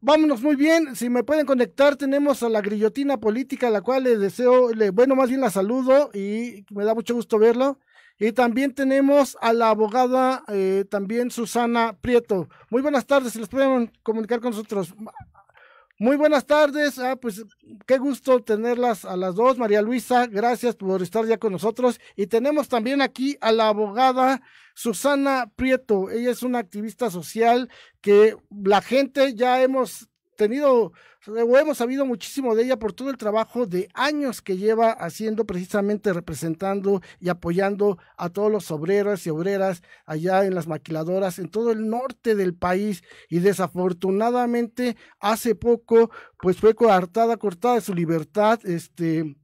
Vámonos muy bien, si me pueden conectar tenemos a la grillotina política, la cual le deseo, le, bueno, más bien la saludo y me da mucho gusto verlo. Y también tenemos a la abogada, eh, también Susana Prieto. Muy buenas tardes, si les pueden comunicar con nosotros. Muy buenas tardes. Ah, pues qué gusto tenerlas a las dos. María Luisa, gracias por estar ya con nosotros. Y tenemos también aquí a la abogada Susana Prieto. Ella es una activista social que la gente ya hemos tenido hemos sabido muchísimo de ella por todo el trabajo de años que lleva haciendo precisamente representando y apoyando a todos los obreros y obreras allá en las maquiladoras en todo el norte del país y desafortunadamente hace poco pues fue coartada, cortada su libertad, este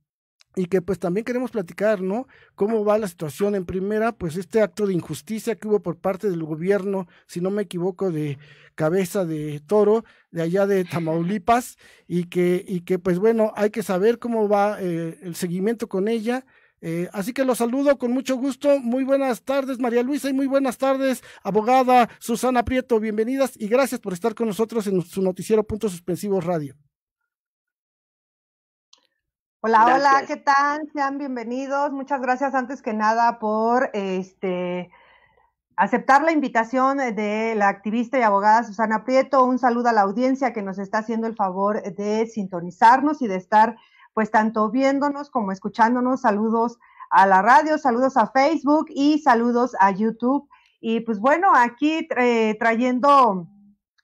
y que pues también queremos platicar, ¿no? ¿Cómo va la situación en primera? Pues este acto de injusticia que hubo por parte del gobierno, si no me equivoco, de cabeza de toro, de allá de Tamaulipas, y que, y que pues bueno, hay que saber cómo va eh, el seguimiento con ella. Eh, así que los saludo con mucho gusto. Muy buenas tardes, María Luisa, y muy buenas tardes, abogada Susana Prieto. Bienvenidas y gracias por estar con nosotros en su noticiero Punto Suspensivos Radio. Hola, hola, ¿qué tal? Sean bienvenidos. Muchas gracias antes que nada por este aceptar la invitación de la activista y abogada Susana Prieto. Un saludo a la audiencia que nos está haciendo el favor de sintonizarnos y de estar pues tanto viéndonos como escuchándonos. Saludos a la radio, saludos a Facebook y saludos a YouTube. Y pues bueno, aquí eh, trayendo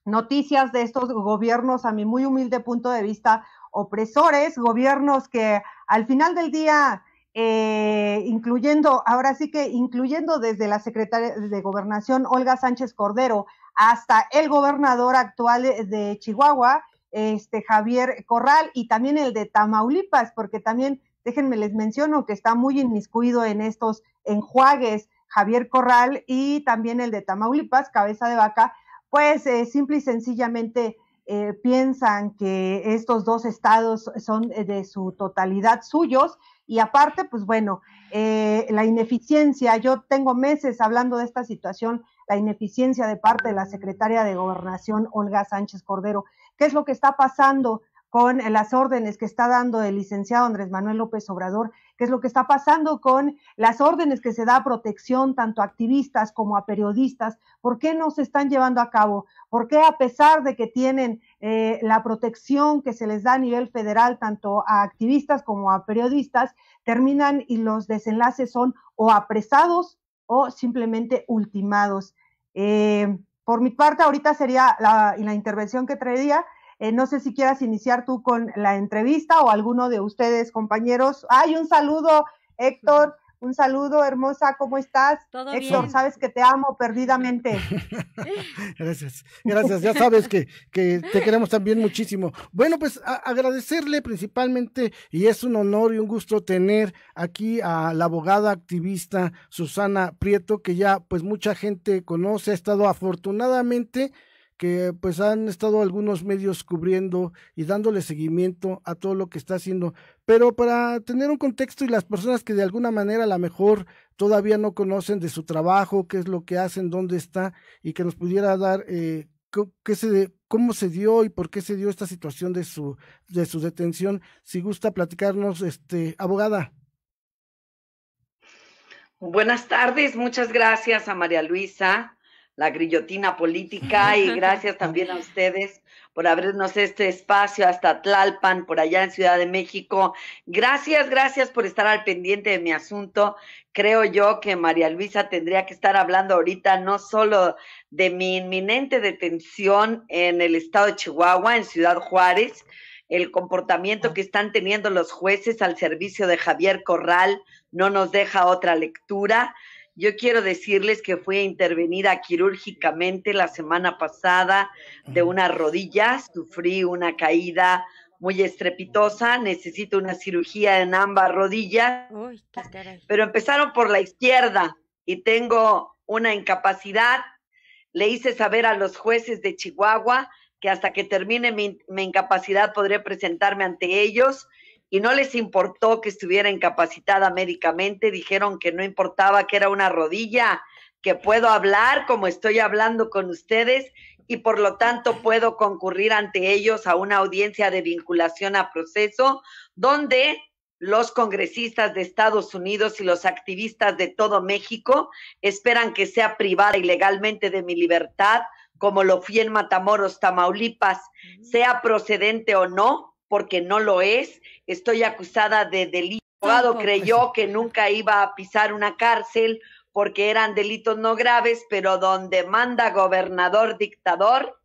noticias de estos gobiernos, a mi muy humilde punto de vista, opresores, gobiernos que al final del día, eh, incluyendo, ahora sí que incluyendo desde la secretaria de gobernación Olga Sánchez Cordero hasta el gobernador actual de Chihuahua, este Javier Corral, y también el de Tamaulipas, porque también, déjenme les menciono que está muy inmiscuido en estos enjuagues Javier Corral y también el de Tamaulipas, cabeza de vaca, pues eh, simple y sencillamente eh, piensan que estos dos estados son eh, de su totalidad suyos y aparte, pues bueno, eh, la ineficiencia, yo tengo meses hablando de esta situación, la ineficiencia de parte de la secretaria de gobernación, Olga Sánchez Cordero. ¿Qué es lo que está pasando? con las órdenes que está dando el licenciado Andrés Manuel López Obrador, qué es lo que está pasando con las órdenes que se da protección tanto a activistas como a periodistas, ¿por qué no se están llevando a cabo? ¿Por qué a pesar de que tienen eh, la protección que se les da a nivel federal tanto a activistas como a periodistas, terminan y los desenlaces son o apresados o simplemente ultimados? Eh, por mi parte, ahorita sería la intervención que traería. Eh, no sé si quieras iniciar tú con la entrevista o alguno de ustedes, compañeros. ¡Ay, un saludo, Héctor! Un saludo, hermosa, ¿cómo estás? ¿Todo Héctor, sabes que te amo perdidamente. gracias, gracias. Ya sabes que, que, te queremos también muchísimo. Bueno, pues agradecerle principalmente, y es un honor y un gusto tener aquí a la abogada activista Susana Prieto, que ya pues mucha gente conoce, ha estado afortunadamente que pues han estado algunos medios cubriendo y dándole seguimiento a todo lo que está haciendo. Pero para tener un contexto y las personas que de alguna manera a lo mejor todavía no conocen de su trabajo, qué es lo que hacen, dónde está y que nos pudiera dar eh, qué se, cómo se dio y por qué se dio esta situación de su, de su detención. Si gusta platicarnos, este, abogada. Buenas tardes, muchas gracias a María Luisa la grillotina política y gracias también a ustedes por abrirnos este espacio hasta Tlalpan, por allá en Ciudad de México. Gracias, gracias por estar al pendiente de mi asunto. Creo yo que María Luisa tendría que estar hablando ahorita no solo de mi inminente detención en el estado de Chihuahua, en Ciudad Juárez, el comportamiento que están teniendo los jueces al servicio de Javier Corral no nos deja otra lectura. Yo quiero decirles que fui intervenida quirúrgicamente la semana pasada de una rodilla. Sufrí una caída muy estrepitosa. Necesito una cirugía en ambas rodillas. pero empezaron por la izquierda y tengo una incapacidad. Le hice saber a los jueces de Chihuahua que hasta que termine mi, mi incapacidad podré presentarme ante ellos y no les importó que estuviera incapacitada médicamente, dijeron que no importaba que era una rodilla, que puedo hablar como estoy hablando con ustedes y por lo tanto puedo concurrir ante ellos a una audiencia de vinculación a proceso donde los congresistas de Estados Unidos y los activistas de todo México esperan que sea privada ilegalmente de mi libertad, como lo fui en Matamoros, Tamaulipas, sea procedente o no, porque no lo es. Estoy acusada de delito. El abogado pues. creyó que nunca iba a pisar una cárcel porque eran delitos no graves, pero donde manda gobernador dictador,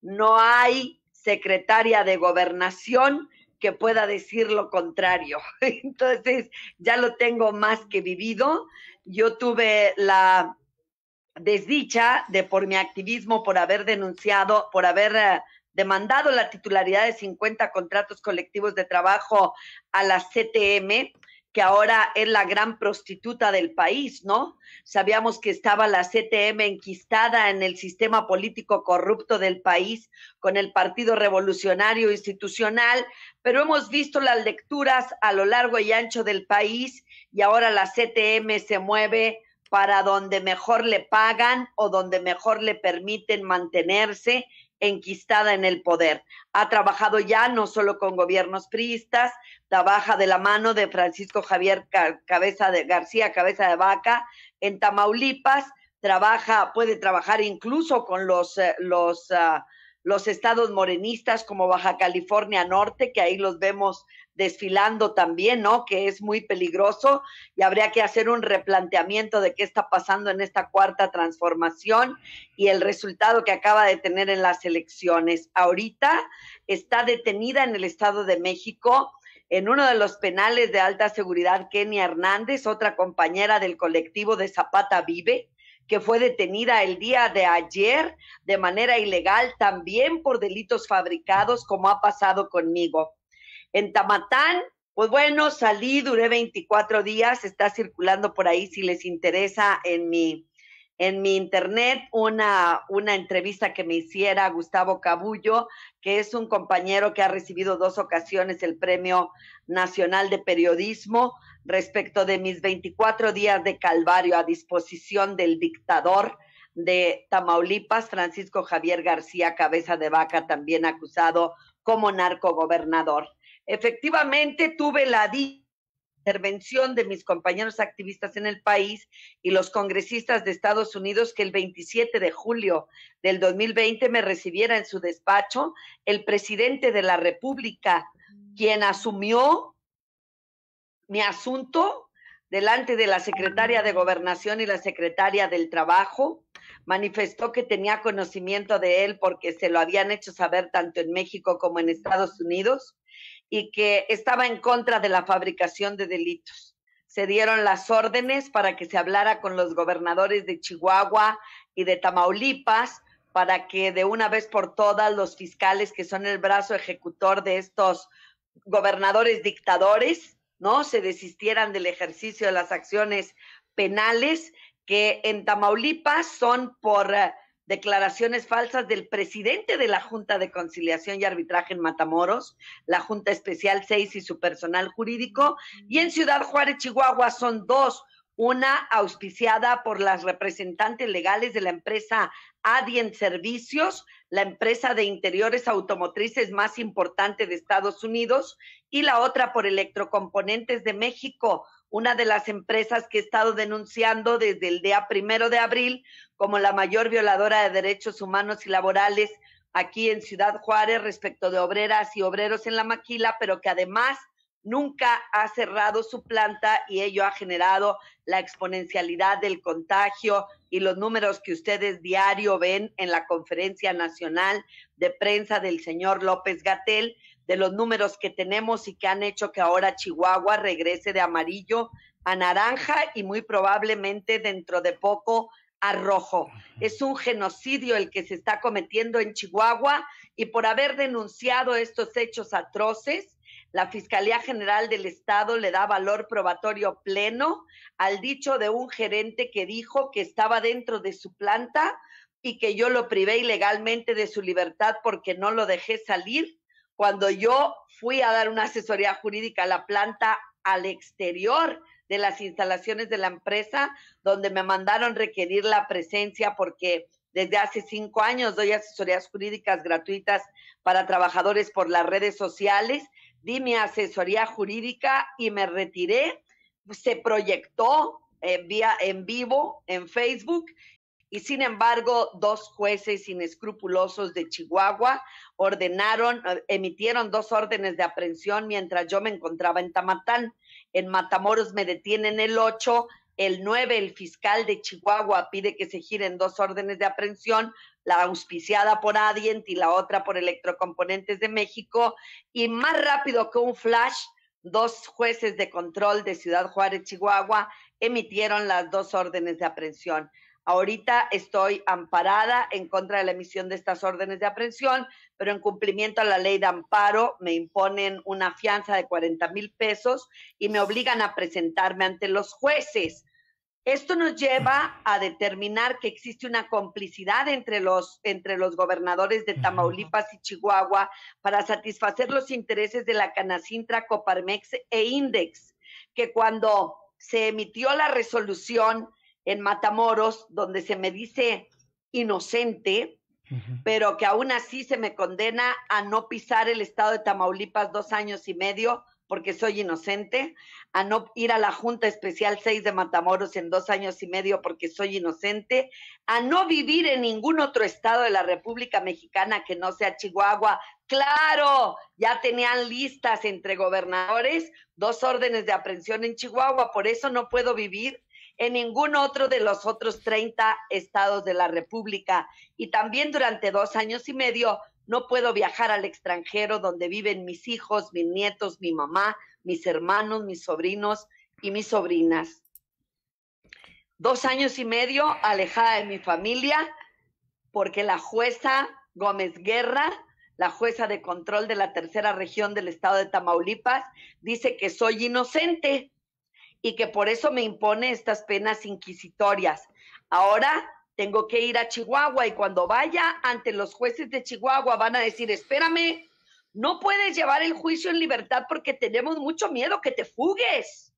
no hay secretaria de gobernación que pueda decir lo contrario. Entonces, ya lo tengo más que vivido. Yo tuve la desdicha de por mi activismo, por haber denunciado, por haber eh, demandado la titularidad de 50 contratos colectivos de trabajo a la CTM, que ahora es la gran prostituta del país, ¿no? Sabíamos que estaba la CTM enquistada en el sistema político corrupto del país con el Partido Revolucionario Institucional, pero hemos visto las lecturas a lo largo y ancho del país y ahora la CTM se mueve para donde mejor le pagan o donde mejor le permiten mantenerse enquistada en el poder. Ha trabajado ya no solo con gobiernos priistas, trabaja de la mano de Francisco Javier Cabeza de García Cabeza de Vaca en Tamaulipas, trabaja, puede trabajar incluso con los, eh, los, ah, los estados morenistas como Baja California Norte, que ahí los vemos desfilando también, ¿no? Que es muy peligroso y habría que hacer un replanteamiento de qué está pasando en esta cuarta transformación y el resultado que acaba de tener en las elecciones. Ahorita está detenida en el Estado de México en uno de los penales de alta seguridad Kenia Hernández, otra compañera del colectivo de Zapata Vive, que fue detenida el día de ayer de manera ilegal también por delitos fabricados, como ha pasado conmigo en Tamatán. Pues bueno, salí, duré 24 días, está circulando por ahí si les interesa en mi, en mi internet una, una entrevista que me hiciera Gustavo Cabullo, que es un compañero que ha recibido dos ocasiones el Premio Nacional de Periodismo respecto de mis 24 días de calvario a disposición del dictador de Tamaulipas, Francisco Javier García Cabeza de Vaca, también acusado como narcogobernador. Efectivamente, tuve la intervención de mis compañeros activistas en el país y los congresistas de Estados Unidos que el 27 de julio del 2020 me recibiera en su despacho el presidente de la República, quien asumió mi asunto delante de la secretaria de Gobernación y la secretaria del Trabajo. Manifestó que tenía conocimiento de él porque se lo habían hecho saber tanto en México como en Estados Unidos y que estaba en contra de la fabricación de delitos. Se dieron las órdenes para que se hablara con los gobernadores de Chihuahua y de Tamaulipas para que de una vez por todas los fiscales que son el brazo ejecutor de estos gobernadores dictadores, ¿no? Se desistieran del ejercicio de las acciones penales que en Tamaulipas son por eh, declaraciones falsas del presidente de la Junta de Conciliación y Arbitraje en Matamoros, la Junta Especial 6 y su personal jurídico, y en Ciudad Juárez, Chihuahua, son dos, una auspiciada por las representantes legales de la empresa Adien Servicios, la empresa de interiores automotrices más importante de Estados Unidos, y la otra por Electrocomponentes de México, una de las empresas que he estado denunciando desde el día primero de abril como la mayor violadora de derechos humanos y laborales aquí en Ciudad Juárez respecto de obreras y obreros en la maquila, pero que además nunca ha cerrado su planta y ello ha generado la exponencialidad del contagio y los números que ustedes diario ven en la conferencia nacional de prensa del señor López Gatel, de los números que tenemos y que han hecho que ahora Chihuahua regrese de amarillo a naranja y muy probablemente dentro de poco a rojo. Es un genocidio el que se está cometiendo en Chihuahua y por haber denunciado estos hechos atroces, la Fiscalía General del Estado le da valor probatorio pleno al dicho de un gerente que dijo que estaba dentro de su planta y que yo lo privé ilegalmente de su libertad porque no lo dejé salir cuando yo fui a dar una asesoría jurídica a la planta al exterior de las instalaciones de la empresa, donde me mandaron requerir la presencia porque desde hace cinco años doy asesorías jurídicas gratuitas para trabajadores por las redes sociales. Di mi asesoría jurídica y me retiré. Se proyectó en, eh, en vivo en Facebook y sin embargo dos jueces inescrupulosos de Chihuahua ordenaron, eh, emitieron dos órdenes de aprehensión mientras yo me encontraba en Tamatán. En Matamoros me detienen el 8, el 9 el fiscal de Chihuahua pide que se giren dos órdenes de aprehensión, la auspiciada por Adient y la otra por Electrocomponentes de México y más rápido que un flash dos jueces de control de Ciudad Juárez, Chihuahua, emitieron las dos órdenes de aprehensión. Ahorita estoy amparada en contra de la emisión de estas órdenes de aprehensión, pero en cumplimiento a la ley de amparo me imponen una fianza de 40 mil pesos y me obligan a presentarme ante los jueces. Esto nos lleva a determinar que existe una complicidad entre los, entre los gobernadores de Tamaulipas y Chihuahua para satisfacer los intereses de la Canacintra, Coparmex e Index, que cuando se emitió la resolución en Matamoros, donde se me dice inocente, pero que aún así se me condena a no pisar el estado de Tamaulipas dos años y medio porque soy inocente, a no ir a la Junta Especial 6 de Matamoros en dos años y medio porque soy inocente, a no vivir en ningún otro estado de la República Mexicana que no sea Chihuahua. Claro, ya tenían listas entre gobernadores dos órdenes de aprehensión en Chihuahua, por eso no puedo vivir en ningún otro de los otros 30 estados de la República. Y también durante dos años y medio no puedo viajar al extranjero donde viven mis hijos, mis nietos, mi mamá, mis hermanos, mis sobrinos y mis sobrinas. Dos años y medio alejada de mi familia porque la jueza Gómez Guerra, la jueza de control de la tercera región del estado de Tamaulipas, dice que soy inocente y que por eso me impone estas penas inquisitorias. Ahora tengo que ir a Chihuahua y cuando vaya ante los jueces de Chihuahua van a decir, espérame, no puedes llevar el juicio en libertad porque tenemos mucho miedo que te fugues.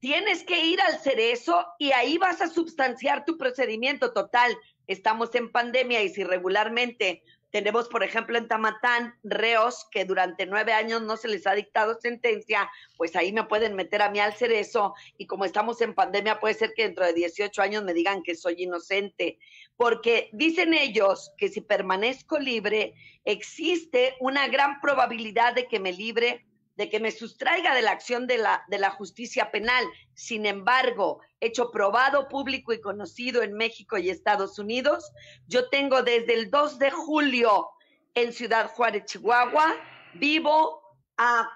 Tienes que ir al cerezo y ahí vas a substanciar tu procedimiento total. Estamos en pandemia y si regularmente tenemos, por ejemplo, en Tamatán, reos que durante nueve años no se les ha dictado sentencia, pues ahí me pueden meter a mí al cerezo y como estamos en pandemia, puede ser que dentro de 18 años me digan que soy inocente, porque dicen ellos que si permanezco libre, existe una gran probabilidad de que me libre de que me sustraiga de la acción de la, justicia penal. Sin embargo, hecho probado, público y conocido en México y Estados Unidos, yo tengo desde el 2 de julio en Ciudad Juárez, Chihuahua, vivo a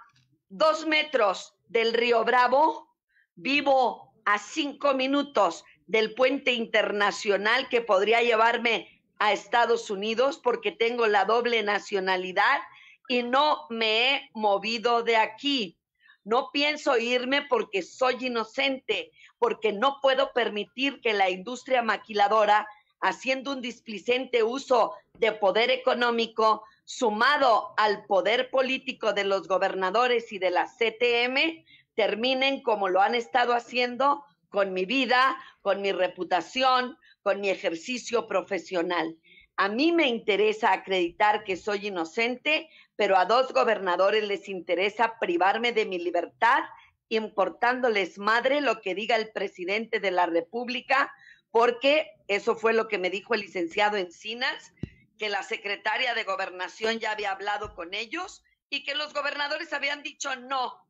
dos metros del río Bravo, vivo a cinco minutos del puente internacional que podría llevarme a Estados Unidos porque tengo la doble nacionalidad y no me he movido de aquí. No pienso irme porque soy inocente, porque no puedo permitir que la industria maquiladora, haciendo un displicente uso de poder económico, sumado al poder político de los gobernadores y de la CTM, terminen como lo han estado haciendo con mi vida, con mi reputación, con mi ejercicio profesional. A mí me interesa acreditar que soy inocente, pero a dos gobernadores les interesa privarme de mi libertad, importándoles madre lo que diga el presidente de la República, porque eso fue lo que me dijo el licenciado Encinas, que la secretaria de gobernación ya había hablado con ellos y que los gobernadores habían dicho no,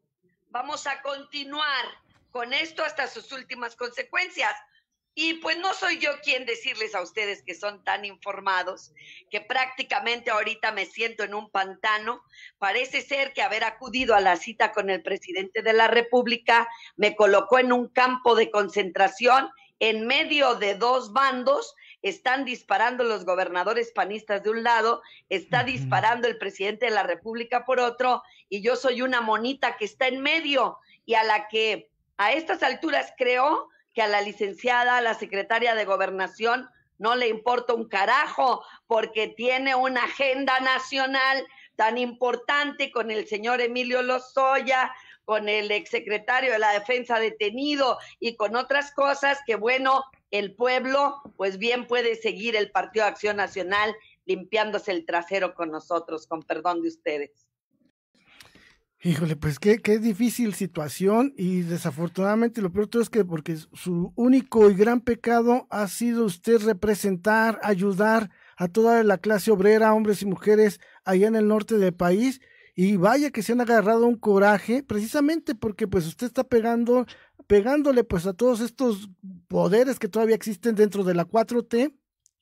vamos a continuar con esto hasta sus últimas consecuencias. Y pues no soy yo quien decirles a ustedes que son tan informados, que prácticamente ahorita me siento en un pantano. Parece ser que haber acudido a la cita con el presidente de la República me colocó en un campo de concentración en medio de dos bandos. Están disparando los gobernadores panistas de un lado, está disparando el presidente de la República por otro, y yo soy una monita que está en medio y a la que a estas alturas creo que a la licenciada, a la secretaria de gobernación, no le importa un carajo porque tiene una agenda nacional tan importante con el señor Emilio Lozoya, con el exsecretario de la defensa detenido y con otras cosas que, bueno, el pueblo, pues bien puede seguir el Partido de Acción Nacional limpiándose el trasero con nosotros, con perdón de ustedes. Híjole, pues qué, qué difícil situación y desafortunadamente lo peor todo es que porque su único y gran pecado ha sido usted representar, ayudar a toda la clase obrera, hombres y mujeres allá en el norte del país y vaya que se han agarrado un coraje precisamente porque pues usted está pegando pegándole pues a todos estos poderes que todavía existen dentro de la 4T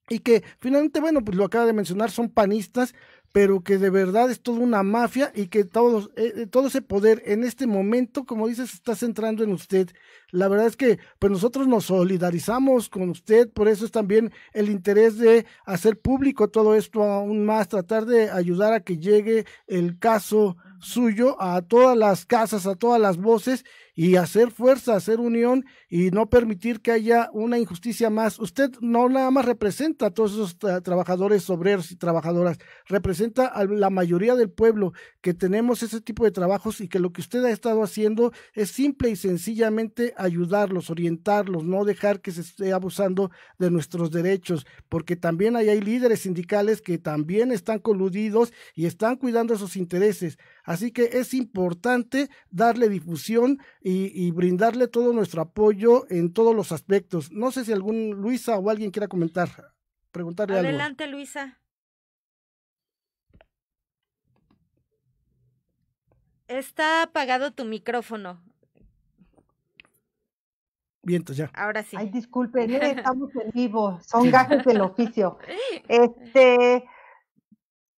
y que finalmente bueno pues lo acaba de mencionar son panistas pero que de verdad es toda una mafia y que todos, eh, eh, todo ese poder en este momento, como dices, está centrando en usted. La verdad es que pues nosotros nos solidarizamos con usted, por eso es también el interés de hacer público todo esto aún más, tratar de ayudar a que llegue el caso suyo a todas las casas, a todas las voces y hacer fuerza, hacer unión y no permitir que haya una injusticia más. Usted no nada más representa a todos esos trabajadores, obreros y trabajadoras, representa a la mayoría del pueblo que tenemos ese tipo de trabajos y que lo que usted ha estado haciendo es simple y sencillamente ayudarlos, orientarlos, no dejar que se esté abusando de nuestros derechos, porque también hay líderes sindicales que también están coludidos y están cuidando esos intereses. Así que es importante darle difusión y, brindarle todo nuestro apoyo en todos los aspectos. No sé si algún Luisa o alguien quiera comentar, preguntarle Adelante, Luisa. Está apagado tu micrófono. Vientos ya. Ahora sí. Ay, disculpen, estamos en vivo, son gajes del oficio. Este,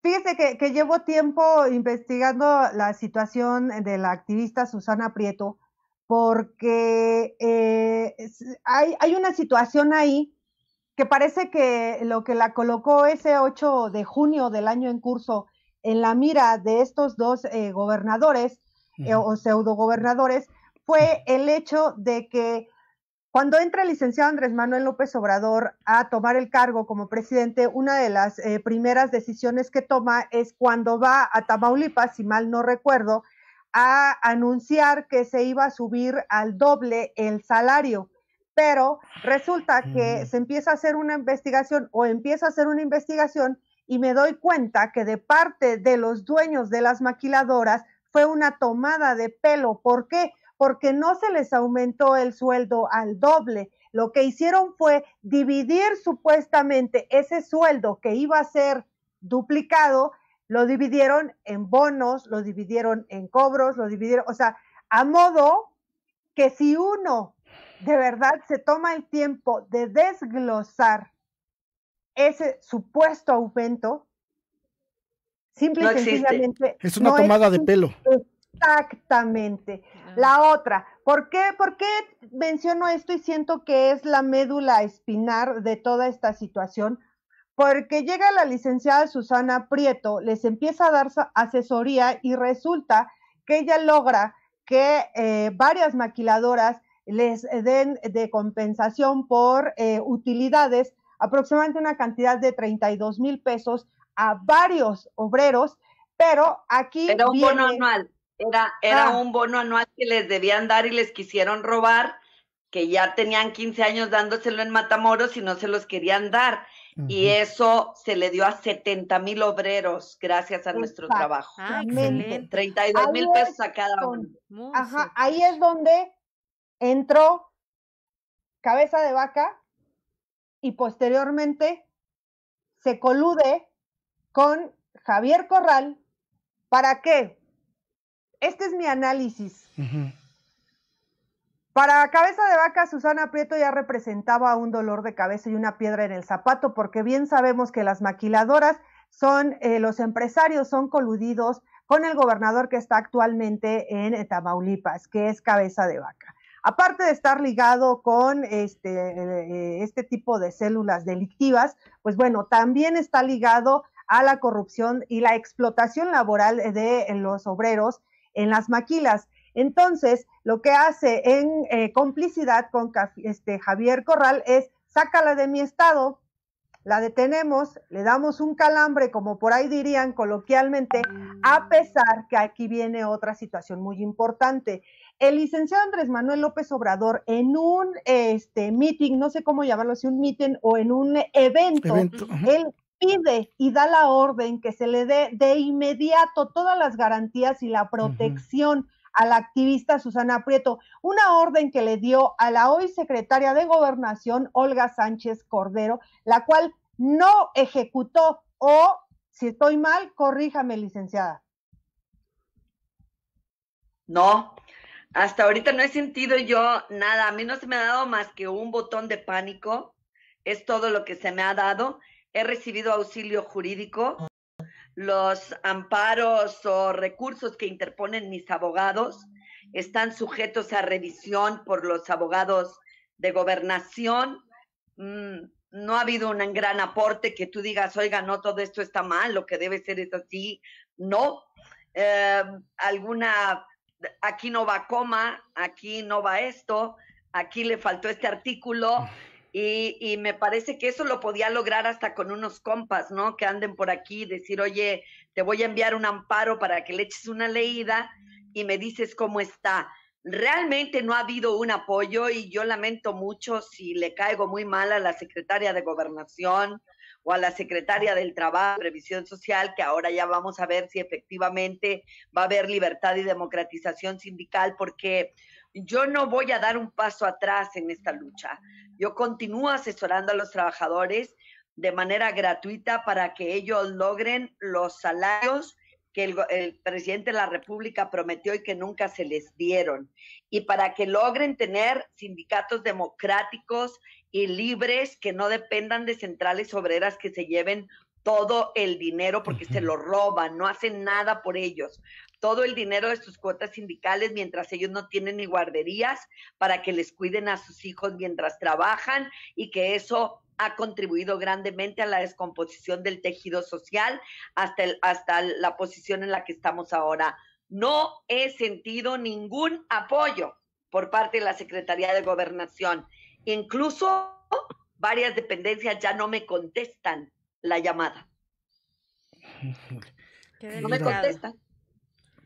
Fíjese que, llevo tiempo investigando la situación de la activista Susana Prieto, porque eh, hay, una situación ahí que parece que lo que la colocó ese 8 de junio del año en curso en la mira de estos dos eh, gobernadores eh, o pseudo gobernadores o fue el hecho de que cuando entra el licenciado Andrés Manuel López Obrador a tomar el cargo como presidente, una de las eh, primeras decisiones que toma es cuando va a Tamaulipas, si mal no recuerdo, a anunciar que se iba a subir al doble el salario. Pero resulta ah. que se empieza a hacer una investigación o empieza a hacer una investigación y me doy cuenta que de parte de los dueños de las maquiladoras fue una tomada de pelo. ¿Por qué? porque no se les aumentó el sueldo al doble. Lo que hicieron fue dividir supuestamente ese sueldo que iba a ser duplicado, lo dividieron en bonos, lo dividieron en cobros, lo dividieron, o sea, a modo que si uno de verdad se toma el tiempo de desglosar ese supuesto aumento, simplemente Es una tomada de pelo. Exactamente. La otra, ¿por qué, ¿por qué menciono esto y siento que es la médula espinar de toda esta situación? Porque llega la licenciada Susana Prieto, les empieza a dar asesoría y resulta que ella logra que eh, varias maquiladoras les den de compensación por eh, utilidades aproximadamente una cantidad de 32 mil pesos a varios obreros, pero aquí... Pero un bono anual. Era, ah. un bono anual que les debían dar y les quisieron robar, que ya tenían 15 años dándoselo en Matamoros y no se los querían dar. Y eso se le dio a 70 mil obreros gracias a nuestro trabajo. Ah, y 32 mil pesos a cada uno. Ajá, ahí es donde entró cabeza de vaca y posteriormente se colude con Javier Corral. ¿Para qué? Este es mi análisis. Para cabeza de vaca, Susana Prieto ya representaba un dolor de cabeza y una piedra en el zapato, porque bien sabemos que las maquiladoras son eh, los empresarios, son coludidos con el gobernador que está actualmente en eh, Tamaulipas, que es cabeza de vaca. Aparte de estar ligado con este, eh, este tipo de células delictivas, pues bueno, también está ligado a la corrupción y la explotación laboral de los obreros en las maquilas. Entonces, lo que hace en eh, complicidad con este, Javier Corral es, sácala de mi estado, la detenemos, le damos un calambre, como por ahí dirían coloquialmente, a pesar que aquí viene otra situación muy importante. El licenciado Andrés Manuel López Obrador en un este, meeting, no sé cómo llamarlo, si un meeting o en un evento, evento. él pide y da la orden que se le dé de inmediato todas las garantías y la protección a la activista Susana Prieto, una orden que le dio a la hoy secretaria de Gobernación, Olga Sánchez Cordero, la cual no ejecutó o, si estoy mal, corríjame, licenciada. No, hasta ahorita no he sentido yo nada, a mí no se me ha dado más que un botón de pánico, es todo lo que se me ha dado he recibido auxilio jurídico, los amparos o recursos que interponen mis abogados están sujetos a revisión por los abogados de gobernación. Mm, no ha habido un gran aporte que tú digas, oiga, no, todo esto está mal, lo que debe ser es así. No. Em, alguna, aquí no va coma, aquí no va esto, aquí le faltó este artículo, y, me parece que eso lo podía lograr hasta con unos compas, ¿no? Que anden por aquí, decir, oye, te voy a enviar un amparo para que le eches una leída y me dices cómo está. Realmente no ha habido un apoyo y yo lamento mucho si le caigo muy mal a la secretaria de gobernación o a la secretaria del Trabajo, Previsión Social, que ahora ya vamos a ver si efectivamente va a haber libertad y democratización sindical, porque yo no voy a dar un paso atrás en esta lucha. Yo continúo asesorando a los trabajadores de manera gratuita para que ellos logren los salarios que el, presidente de la República prometió y que nunca se les dieron, y para que logren tener sindicatos democráticos y libres que no dependan de centrales obreras que se lleven todo el dinero porque se lo roban, no hacen nada por ellos todo el dinero de sus cuotas sindicales mientras ellos no tienen ni guarderías para que les cuiden a sus hijos mientras trabajan y que eso ha contribuido grandemente a la descomposición del tejido social hasta, el, hasta la posición en la que estamos ahora. No he sentido ningún apoyo por parte de la Secretaría de Gobernación. Incluso varias dependencias ya no me contestan la llamada. no me contestan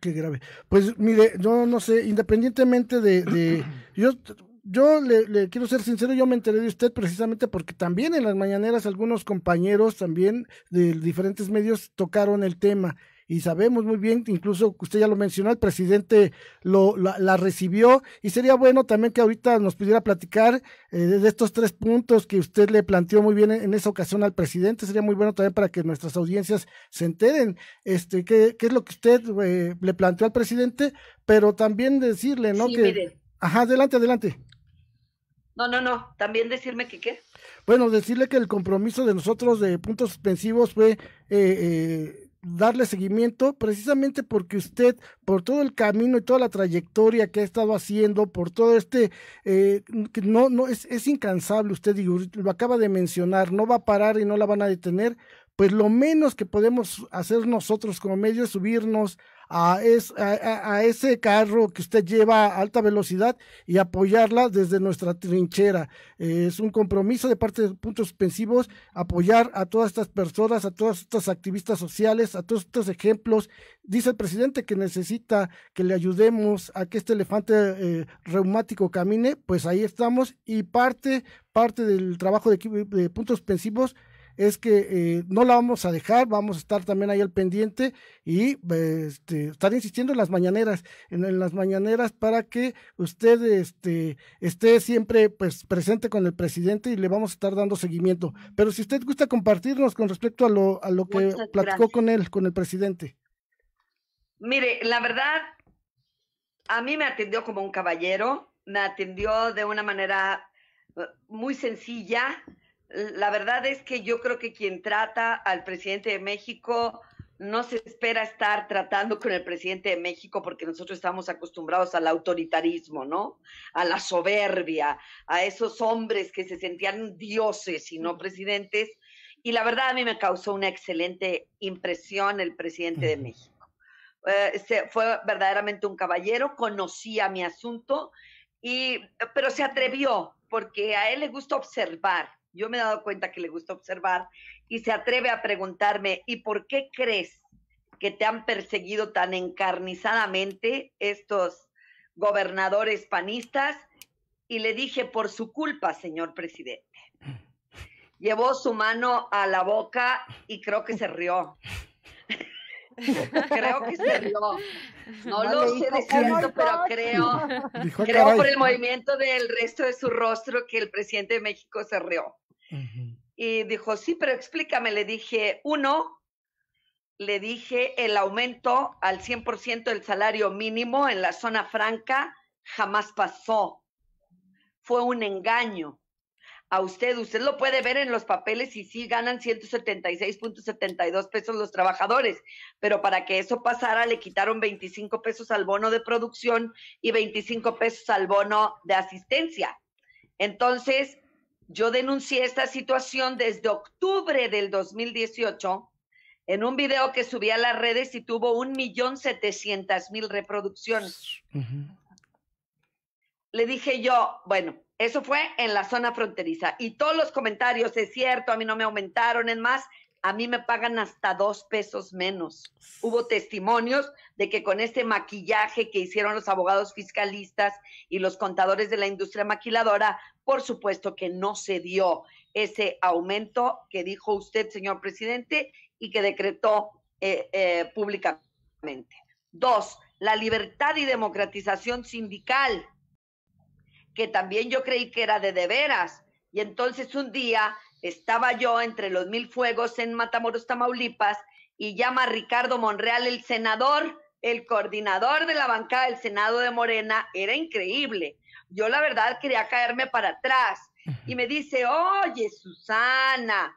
qué grave. Pues mire, yo no sé, independientemente de... yo yo le, le, quiero ser sincero, yo me enteré de usted precisamente porque también en las mañaneras algunos compañeros también de diferentes medios tocaron el tema y sabemos muy bien, incluso usted ya lo mencionó, el presidente lo, la, recibió y sería bueno también que ahorita nos pudiera platicar eh, de estos tres puntos que usted le planteó muy bien en, esa ocasión al presidente, sería muy bueno también para que nuestras audiencias se enteren este qué, qué es lo que usted eh, le planteó al presidente, pero también decirle, ¿no? Sí, que, Ajá, adelante, adelante. No, no, no, también decirme que qué. Bueno, decirle que el compromiso de nosotros de puntos suspensivos fue eh, eh, darle seguimiento precisamente porque usted, por todo el camino y toda la trayectoria que ha estado haciendo, por todo este, eh, no, no, es, es incansable usted, y lo acaba de mencionar, no va a parar y no la van a detener, pues lo menos que podemos hacer nosotros como medio es subirnos a, a, ese carro que usted lleva a alta velocidad y apoyarla desde nuestra trinchera. Eh, es un compromiso de parte de Puntos Pensivos apoyar a todas estas personas, a todas estas activistas sociales, a todos estos ejemplos. Dice el presidente que necesita que le ayudemos a que este elefante eh, reumático camine, pues ahí estamos y parte, parte del trabajo de, de Puntos Pensivos es que eh, no la vamos a dejar, vamos a estar también ahí al pendiente y este, estar insistiendo en las mañaneras, en, las mañaneras para que usted este, esté siempre pues, presente con el presidente y le vamos a estar dando seguimiento. Pero si usted gusta compartirnos con respecto a lo, a lo que platicó con él, con el presidente. Mire, la verdad, a mí me atendió como un caballero, me atendió de una manera eh, muy sencilla, la verdad es que yo creo que quien trata al presidente de México no se espera estar tratando con el presidente de México porque nosotros estamos acostumbrados al autoritarismo, ¿no? A la soberbia, a esos hombres que se sentían dioses y no presidentes. Y la verdad a mí me causó una excelente impresión el presidente de México. Eh, fue verdaderamente un caballero, conocía mi asunto, y, pero se atrevió porque a él le gusta observar yo me he dado cuenta que le gusta observar y se atreve a preguntarme, ¿y por qué crees que te han perseguido tan encarnizadamente estos gobernadores panistas? Y le dije, por su culpa, señor presidente. Llevó su mano a la boca y creo que se rió. Creo que se rió. No, lo sé de pero creo, creo por el movimiento del resto de su rostro que el presidente de México se rió. Y dijo, sí, pero explícame, le dije, uno, le dije el aumento al 100% del salario mínimo en la zona franca jamás pasó. Fue un engaño a usted. Usted lo puede ver en los papeles y sí ganan 176.72 pesos los trabajadores, pero para que eso pasara le quitaron 25 pesos al bono de producción y 25 pesos al bono de asistencia. Entonces, yo denuncié esta situación desde octubre del 2018 en un video que subí a las redes y tuvo un millón mil reproducciones le dije yo, bueno, eso fue en la zona fronteriza. Y todos los comentarios, es cierto, a mí no me aumentaron, en más, a mí me pagan hasta dos pesos menos. Hubo testimonios de que con este maquillaje que hicieron los abogados fiscalistas y los contadores de la industria maquiladora, por supuesto que no se dio ese aumento que dijo usted, señor presidente, y que decretó eh, eh, públicamente. Dos, la libertad y democratización sindical que también yo creí que era de de veras. Y entonces un día estaba yo entre los mil fuegos en Matamoros, Tamaulipas, y llama Ricardo Monreal, el senador, el coordinador de la bancada del Senado de Morena, era increíble. Yo la verdad quería caerme para atrás. Y me dice, oye, Susana,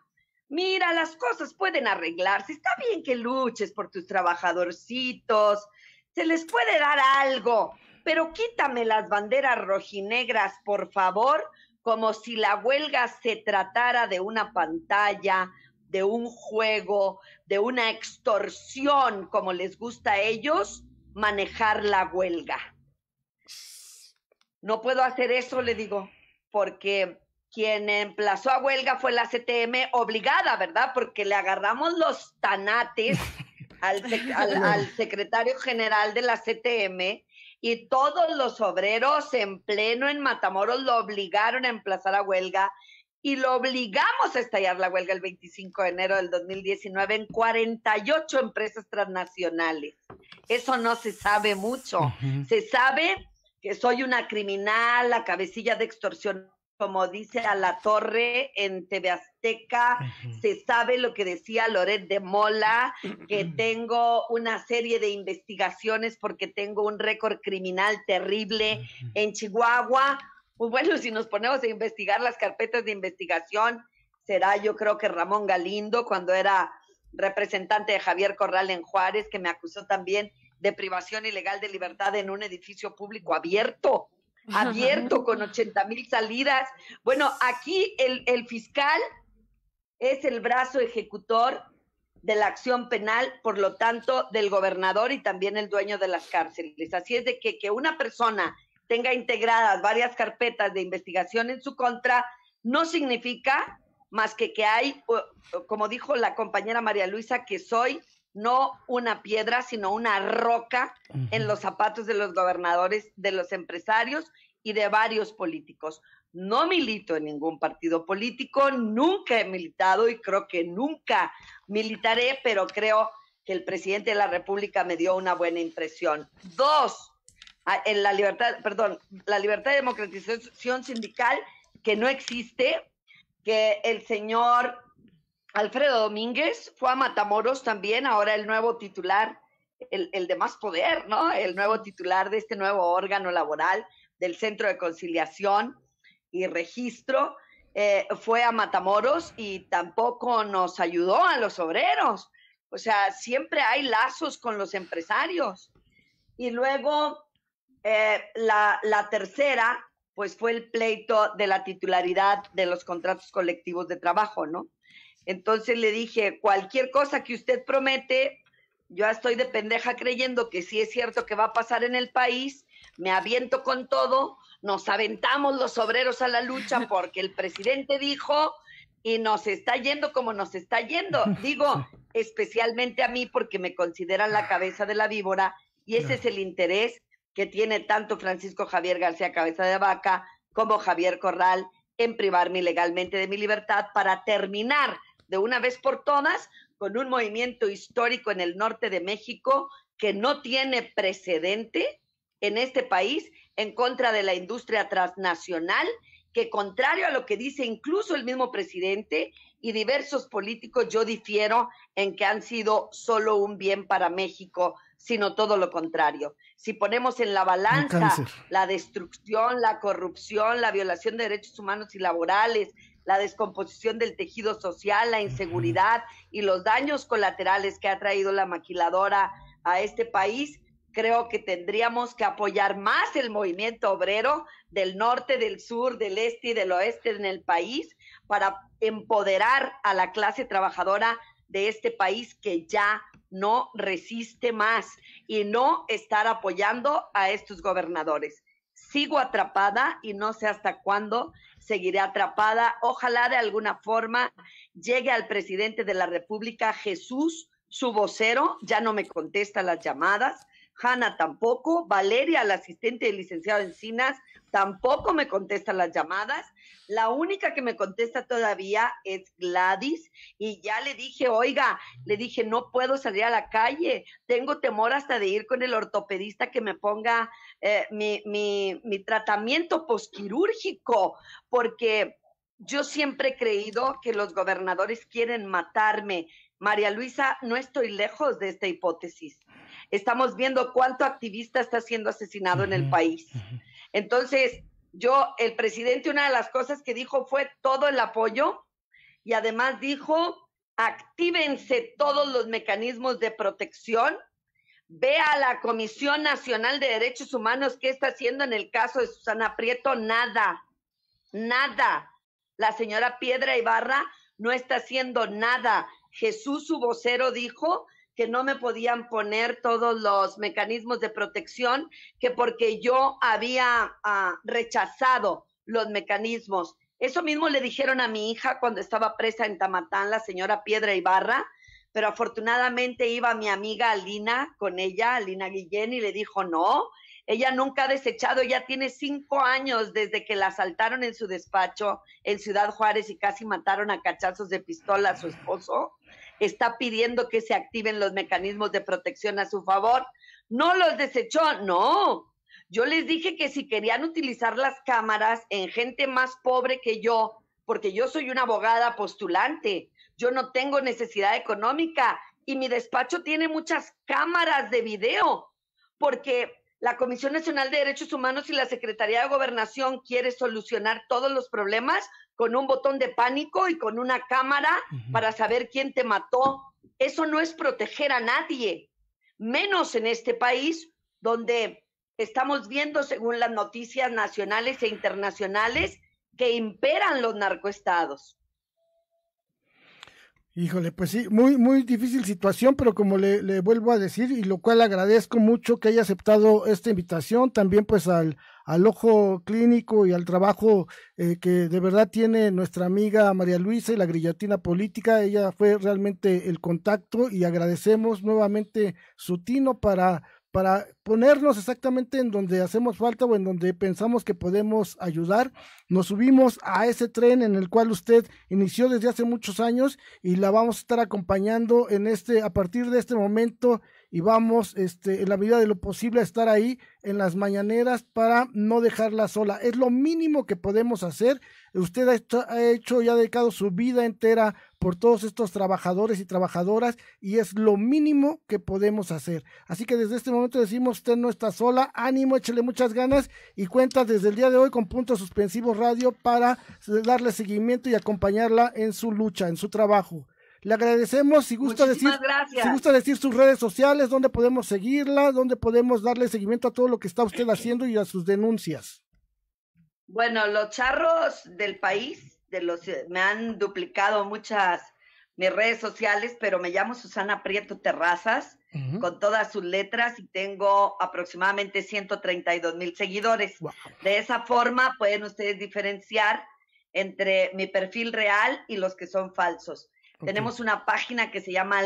mira, las cosas pueden arreglarse. Está bien que luches por tus trabajadorcitos. Se les puede dar algo pero quítame las banderas rojinegras, por favor, como si la huelga se tratara de una pantalla, de un juego, de una extorsión, como les gusta a ellos, manejar la huelga. No puedo hacer eso, le digo, porque quien emplazó a huelga fue la CTM obligada, ¿verdad? Porque le agarramos los tanates al, secretario general de la CTM y todos los obreros en pleno en Matamoros lo obligaron a emplazar a huelga y lo obligamos a estallar la huelga el 25 de enero del 2019 en 48 empresas transnacionales. Eso no se sabe mucho. Se sabe que soy una criminal, la cabecilla de extorsión como dice a la torre en TV Azteca, se sabe lo que decía Loret de Mola, que tengo una serie de investigaciones porque tengo un récord criminal terrible en Chihuahua. Pues bueno, si nos ponemos a investigar las carpetas de investigación, será yo creo que Ramón Galindo cuando era representante de Javier Corral en Juárez, que me acusó también de privación ilegal de libertad en un edificio público abierto abierto con 80 mil salidas. Bueno, aquí el, el fiscal es el brazo ejecutor de la acción penal, por lo tanto, del gobernador y también el dueño de las cárceles. Así es de que, que una persona tenga integradas varias carpetas de investigación en su contra no significa más que que hay, como dijo la compañera María Luisa, que soy no una piedra, sino una roca en los zapatos de los gobernadores, de los empresarios y de varios políticos. No milito en ningún partido político, nunca he militado y creo que nunca militaré, pero creo que el presidente de la República me dio una buena impresión. Dos, ah, en la libertad, perdón, la libertad de democratización sindical que no existe, que el señor Alfredo Domínguez fue a Matamoros también, ahora el nuevo titular, el, de más poder, ¿no? El nuevo titular de este nuevo órgano laboral del Centro de Conciliación y Registro, eh, fue a Matamoros y tampoco nos ayudó a los obreros. O sea, siempre hay lazos con los empresarios. Y luego, eh, la tercera, pues fue el pleito de la titularidad de los contratos colectivos de trabajo, ¿no? Entonces le dije, cualquier cosa que usted promete, yo estoy de pendeja creyendo que sí es cierto que va a pasar en el país, me aviento con todo, nos aventamos los obreros a la lucha porque el presidente dijo y nos está yendo como nos está yendo. Digo, especialmente a mí porque me consideran la cabeza de la víbora y ese es el interés que tiene tanto Francisco Javier García Cabeza de Vaca como Javier Corral en privarme ilegalmente de mi libertad para terminar de una vez por todas con un movimiento histórico en el norte de México que no tiene precedente en este país en contra de la industria transnacional, que contrario a lo que dice incluso el mismo presidente y diversos políticos, yo difiero en que han sido solo un bien para México, sino todo lo contrario. Si ponemos en la balanza la destrucción, la corrupción, la violación de derechos humanos y laborales, la descomposición del tejido social, la inseguridad y los daños colaterales que ha traído la maquiladora a este país, creo que tendríamos que apoyar más el movimiento obrero del norte, del sur, del este y del oeste en el país para empoderar a la clase trabajadora de este país que ya no resiste más y no estar apoyando a estos gobernadores. Sigo atrapada y no sé hasta cuándo seguiré atrapada. Ojalá de alguna forma llegue al presidente de la República, Jesús, su vocero, ya no me contesta las llamadas. Hanna tampoco, Valeria, la asistente del licenciado Encinas, tampoco me contesta las llamadas. La única que me contesta todavía es Gladys y ya le dije, oiga, le dije, no puedo salir a la calle, tengo temor hasta de ir con el ortopedista que me ponga eh, mi, mi, mi tratamiento posquirúrgico, porque yo siempre he creído que los gobernadores quieren matarme. María Luisa, no estoy lejos de esta hipótesis estamos viendo cuánto activista está siendo asesinado en el país. Entonces, yo, el presidente, una de las cosas que dijo fue todo el apoyo y además dijo, actívense todos los mecanismos de protección. Ve a la Comisión Nacional de Derechos Humanos qué está haciendo en el caso de Susana Prieto. Nada, nada. La señora Piedra Ibarra no está haciendo nada. Jesús, su vocero, dijo que no me podían poner todos los mecanismos de protección, que porque yo había ah, rechazado los mecanismos. Eso mismo le dijeron a mi hija cuando estaba presa en Tamatán, la señora Piedra Ibarra, pero afortunadamente iba mi amiga Alina con ella, Alina Guillén, y le dijo, no, ella nunca ha desechado, ya tiene cinco años desde que la asaltaron en su despacho en Ciudad Juárez y casi mataron a cachazos de pistola a su esposo está pidiendo que se activen los mecanismos de protección a su favor. No los desechó, no. Yo les dije que si querían utilizar las cámaras en gente más pobre que yo, porque yo soy una abogada postulante, yo no tengo necesidad económica y mi despacho tiene muchas cámaras de video, porque la Comisión Nacional de Derechos Humanos y la Secretaría de Gobernación quiere solucionar todos los problemas con un botón de pánico y con una cámara para saber quién te mató. Eso no es proteger a nadie, menos en este país donde estamos viendo, según las noticias nacionales e internacionales, que imperan los narcoestados. Híjole, pues sí, muy, muy difícil situación, pero como le, vuelvo a decir, y lo cual agradezco mucho que haya aceptado esta invitación, también pues al, al ojo clínico y al trabajo eh, que de verdad tiene nuestra amiga María Luisa y la grillatina política, ella fue realmente el contacto y agradecemos nuevamente su tino para para ponernos exactamente en donde hacemos falta o en donde pensamos que podemos ayudar. Nos subimos a ese tren en el cual usted inició desde hace muchos años y la vamos a estar acompañando en este a partir de este momento y vamos este en la medida de lo posible a estar ahí en las mañaneras para no dejarla sola. Es lo mínimo que podemos hacer. Usted ha hecho, ha y ha dedicado su vida entera por todos estos trabajadores y trabajadoras y es lo mínimo que podemos hacer. Así que desde este momento decimos, usted no está sola, ánimo, échele muchas ganas y cuenta desde el día de hoy con Puntos Suspensivos Radio para darle seguimiento y acompañarla en su lucha, en su trabajo. Le agradecemos, si gusta, decir, si gusta decir sus redes sociales, dónde podemos seguirla, dónde podemos darle seguimiento a todo lo que está usted haciendo y a sus denuncias. Bueno, los charros del país los, eh, me han duplicado muchas mis redes sociales, pero me llamo Susana Prieto Terrazas, con todas sus letras y tengo aproximadamente 132 mil seguidores. De esa forma pueden ustedes diferenciar entre mi perfil real y los que son falsos. Tenemos una página que se llama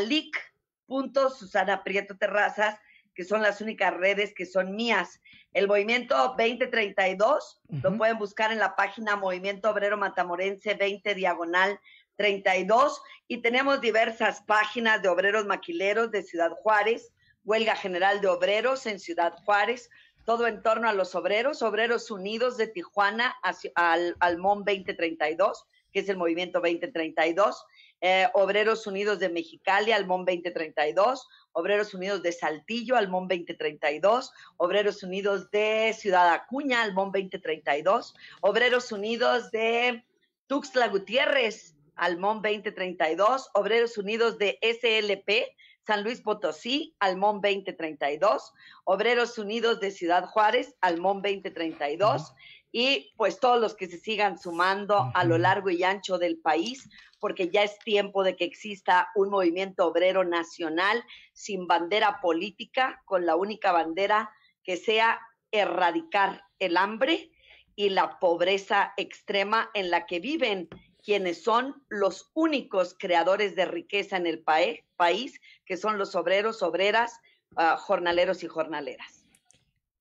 Terrazas que son las únicas redes que son mías. El Movimiento 2032 lo pueden buscar en la página Movimiento Obrero Matamorense 20 Diagonal 32 y tenemos diversas páginas de obreros maquileros de Ciudad Juárez, huelga general de obreros en Ciudad Juárez, todo en torno a los obreros, Obreros Unidos de Tijuana hacia, al, MON 2032, que es el movimiento 2032, eh, Obreros Unidos de Mexicali al MON 2032, Obreros Unidos de Saltillo Almón 2032, Obreros Unidos de Ciudad Acuña Almón 2032, Obreros Unidos de Tuxtla Gutiérrez Almón 2032, Obreros Unidos de SLP San Luis Potosí, Almón 2032, Obreros Unidos de Ciudad Juárez, Almón 2032, y pues todos los que se sigan sumando a lo largo y ancho del país, porque ya es tiempo de que exista un movimiento obrero nacional sin bandera política, con la única bandera que sea erradicar el hambre y la pobreza extrema en la que viven quienes son los únicos creadores de riqueza en el país, que son los obreros, obreras, ah, jornaleros y jornaleras.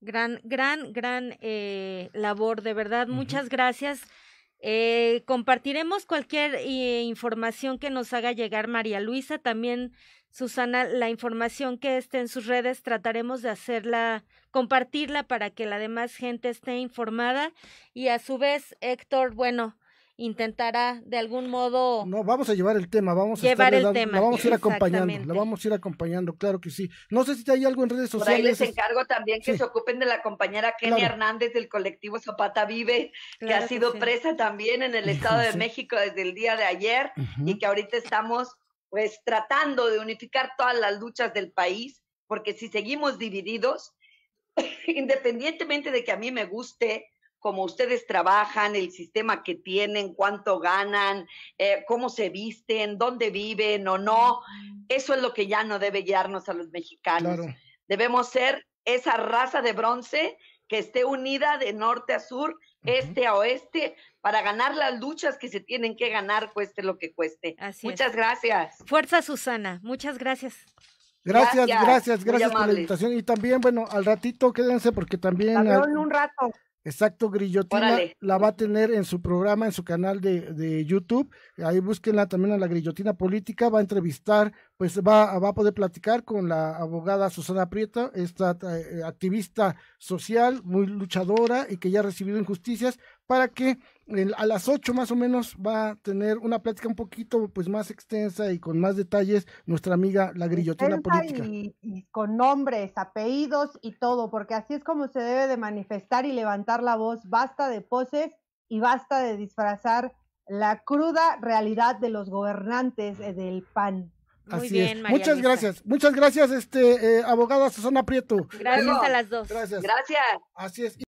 Gran, gran, gran eh, labor, de verdad. Muchas gracias. Eh, compartiremos cualquier eh, información que nos haga llegar María Luisa, también Susana, la información que esté en sus redes, trataremos de hacerla, compartirla para que la demás gente esté informada y a su vez, Héctor, bueno, intentará de algún modo. No, vamos a llevar el tema, vamos a llevar vamos a ir acompañando, vamos a ir acompañando, claro que sí. No sé si hay algo en redes sociales. ahí les encargo también que se ocupen de la compañera Kenia Hernández del colectivo Zapata Vive, que ha sido presa también en el Estado de México desde el día de ayer y que ahorita estamos pues tratando de unificar todas las luchas del país, porque si seguimos divididos, independientemente de que a mí me guste como ustedes trabajan, el sistema que tienen, cuánto ganan, eh, cómo se visten, dónde viven o no. Eso es lo que ya no debe guiarnos a los mexicanos. Debemos ser esa raza de bronce que esté unida de norte a sur, este a oeste, para ganar las luchas que se tienen que ganar, cueste lo que cueste. muchas gracias. Fuerza, Susana. Muchas gracias. Gracias, gracias, gracias, por la invitación. Y también, bueno, al ratito quédense porque también... en un rato. Exacto, Grillotina la va a tener en su programa, en su canal de, de, YouTube. Ahí búsquenla también a la Grillotina Política. Va a entrevistar pues va, a poder platicar con la abogada Susana Prieto, esta eh, activista social, muy luchadora y que ya ha recibido injusticias, para que a las 8 más o menos va a tener una plática un poquito pues más extensa y con más detalles nuestra amiga la grillotina política. y con nombres, apellidos y todo, porque así es como se debe de manifestar y levantar la voz, basta de poses y basta de disfrazar la cruda realidad de los gobernantes eh, del PAN. Muchas gracias. Muchas gracias, este, eh, abogada Susana Prieto. Gracias a las dos. Gracias. Gracias. Así es.